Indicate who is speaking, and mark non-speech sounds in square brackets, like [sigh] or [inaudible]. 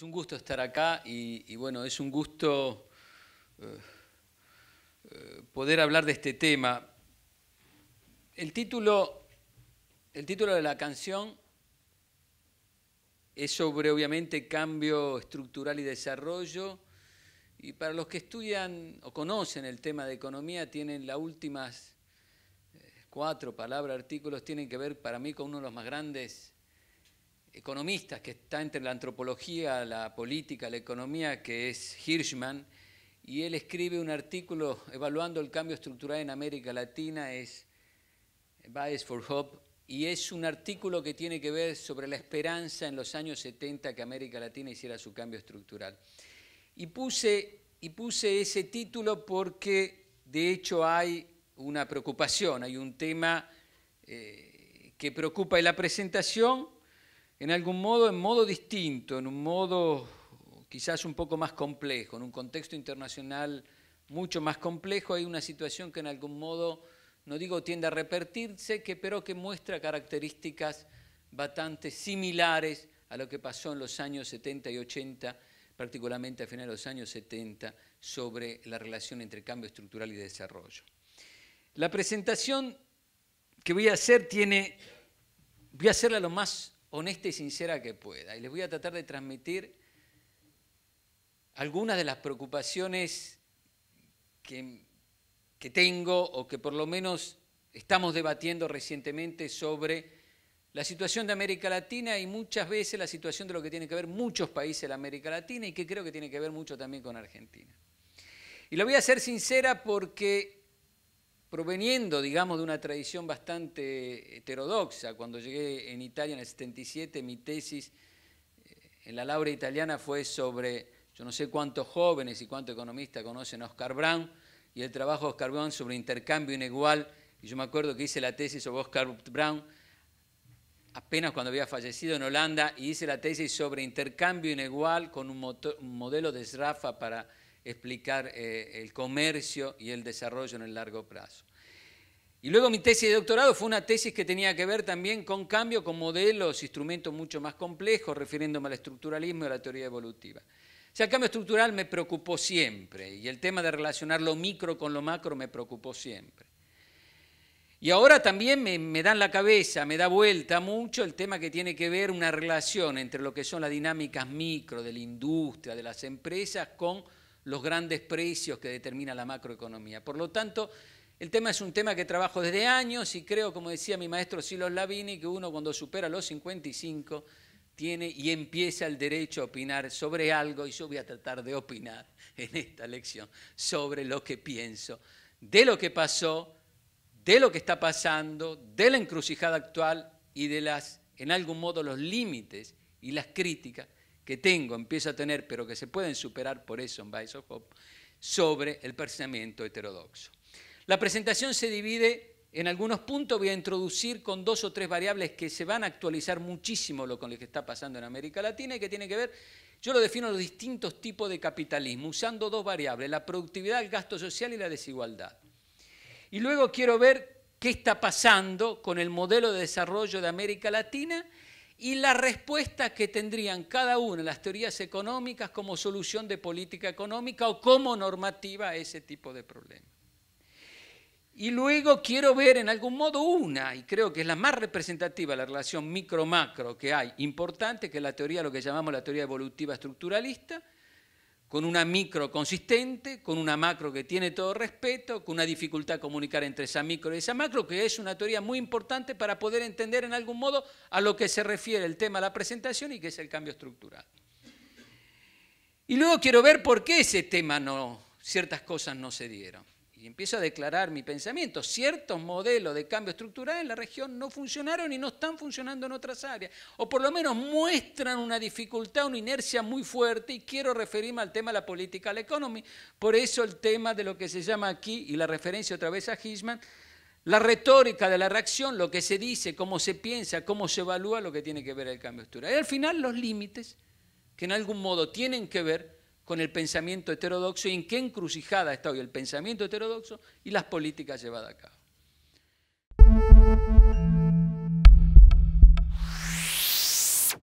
Speaker 1: Es un gusto estar acá y, bueno, es un gusto eh, eh, poder hablar de este tema. El título, el título de la canción es sobre, obviamente, cambio estructural y desarrollo. Y para los que estudian o conocen el tema de economía, tienen las últimas eh, cuatro palabras, artículos, tienen que ver para mí con uno de los más grandes economistas que está entre la antropología, la política, la economía, que es Hirschman, y él escribe un artículo evaluando el cambio estructural en América Latina, es Bias for Hope, y es un artículo que tiene que ver sobre la esperanza en los años 70 que América Latina hiciera su cambio estructural. Y puse, y puse ese título porque de hecho hay una preocupación, hay un tema eh, que preocupa en la presentación en algún modo, en modo distinto, en un modo quizás un poco más complejo, en un contexto internacional mucho más complejo, hay una situación que en algún modo, no digo tiende a repetirse, pero que muestra características bastante similares a lo que pasó en los años 70 y 80, particularmente a finales de los años 70, sobre la relación entre cambio estructural y desarrollo. La presentación que voy a hacer tiene, voy a hacerla lo más honesta y sincera que pueda. Y les voy a tratar de transmitir algunas de las preocupaciones que, tengo o que por lo menos estamos debatiendo recientemente sobre la situación de América Latina y muchas veces la situación de lo que tiene que ver muchos países de América Latina y que creo que tiene que ver mucho también con Argentina. Y lo voy a ser sincera porque proveniendo, digamos, de una tradición bastante heterodoxa. Cuando llegué en Italia en el 77, mi tesis eh, en la laurea Italiana fue sobre, yo no sé cuántos jóvenes y cuántos economistas conocen a Oscar Brown, y el trabajo de Oscar Brown sobre intercambio inigual, y yo me acuerdo que hice la tesis sobre Oscar Brown apenas cuando había fallecido en Holanda, y hice la tesis sobre intercambio inigual con un, modelo de zrafa para explicar eh, el comercio y el desarrollo en el largo plazo. Y luego mi tesis de doctorado fue una tesis que tenía que ver también con cambio, con modelos, instrumentos mucho más complejos, refiriéndome al estructuralismo y a la teoría evolutiva. O sea, el cambio estructural me preocupó siempre y el tema de relacionar lo micro con lo macro me preocupó siempre. Y ahora también me, me da en la cabeza, me da vuelta mucho el tema que tiene que ver una relación entre lo que son las dinámicas micro de la industria, de las empresas, con los grandes precios que determina la macroeconomía. Por lo tanto, el tema es un tema que trabajo desde años y creo, como decía mi maestro Silos Lavini, que uno cuando supera los 55 tiene y empieza el derecho a opinar sobre algo y yo voy a tratar de opinar [laughs] en esta lección sobre lo que pienso, de lo que pasó, de lo que está pasando, de la encrucijada actual y de las, en algún modo, los límites y las críticas que tengo, empiezo a tener, pero que se pueden superar por eso en Vice sobre el pensamiento heterodoxo. La presentación se divide en algunos puntos, voy a introducir con dos o tres variables que se van a actualizar muchísimo lo con lo que está pasando en América Latina y que tiene que ver, yo lo defino los distintos tipos de capitalismo, usando dos variables, la productividad, el gasto social y la desigualdad. Y luego quiero ver qué está pasando con el modelo de desarrollo de América Latina y la respuesta que tendrían cada una las teorías económicas como solución de política económica o como normativa a ese tipo de problema. Y luego quiero ver en algún modo una, y creo que es la más representativa, la relación micro-macro que hay, importante, que es la teoría, lo que llamamos la teoría evolutiva estructuralista, con una micro consistente, con una macro que tiene todo respeto, con una dificultad a comunicar entre esa micro y esa macro, que es una teoría muy importante para poder entender en algún modo a lo que se refiere el tema de la presentación y que es el cambio estructural. Y luego quiero ver por qué ese tema no, ciertas cosas no se dieron y empiezo a declarar mi pensamiento. Ciertos modelos de cambio estructural en la región no funcionaron y no están funcionando en otras áreas, o por lo menos muestran una dificultad, una inercia muy fuerte, y quiero referirme al tema de la política, la por eso el tema de lo que se llama aquí, y la referencia otra vez a Hisman, la retórica de la reacción, lo que se dice, cómo se piensa, cómo se evalúa lo que tiene que ver el cambio estructural. Y al final los límites, que en algún modo tienen que ver con el pensamiento heterodoxo y en qué encrucijada está hoy el pensamiento heterodoxo y las políticas llevadas a cabo.